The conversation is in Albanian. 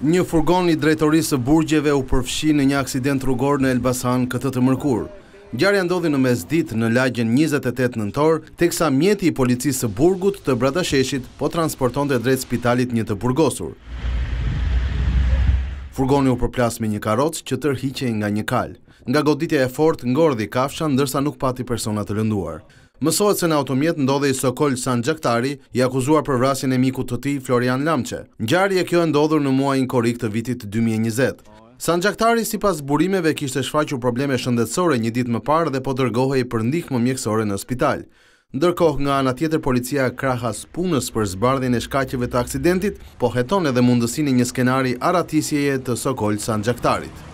Një furgon i drejtorisë burgjeve u përfshi në një aksident rrugor në Elbasan këtë të mërkur. Gjarja ndodhi në mes dit në lagjen 28 nëntor, teksa mjeti i policisë burgut të bratasheshit po transporton të drejt spitalit një të burgosur. Furgoni u përplas me një karoc që tërhiqe nga një kalë. Nga goditja e fort, ngordhi kafshan, ndërsa nuk pati personat të lënduar. Mësohet se në automjet ndodhe i Sokol San Gjaktari i akuzuar për vrasin e miku të ti Florian Lamqe. Njari e kjo e ndodhur në muajin korik të vitit 2020. San Gjaktari si pas burimeve kishte shfaqu probleme shëndetsore një dit më parë dhe po dërgohe i për ndihmë më mjekësore në spital. Ndërkoh nga anë atjetër policia krahas punës për zbardhin e shkacjeve të aksidentit, po heton edhe mundësini një skenari aratisjeje të Sokol San Gjaktarit.